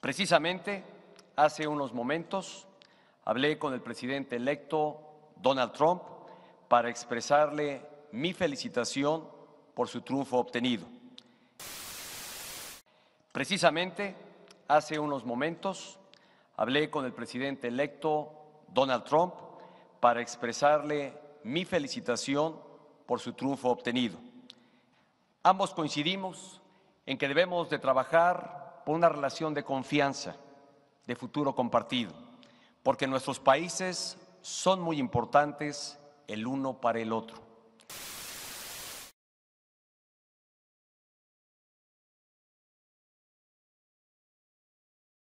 Precisamente, hace unos momentos hablé con el presidente electo Donald Trump para expresarle mi felicitación por su triunfo obtenido. Precisamente, hace unos momentos hablé con el presidente electo Donald Trump para expresarle mi felicitación por su triunfo obtenido. Ambos coincidimos en que debemos de trabajar una relación de confianza, de futuro compartido, porque nuestros países son muy importantes el uno para el otro.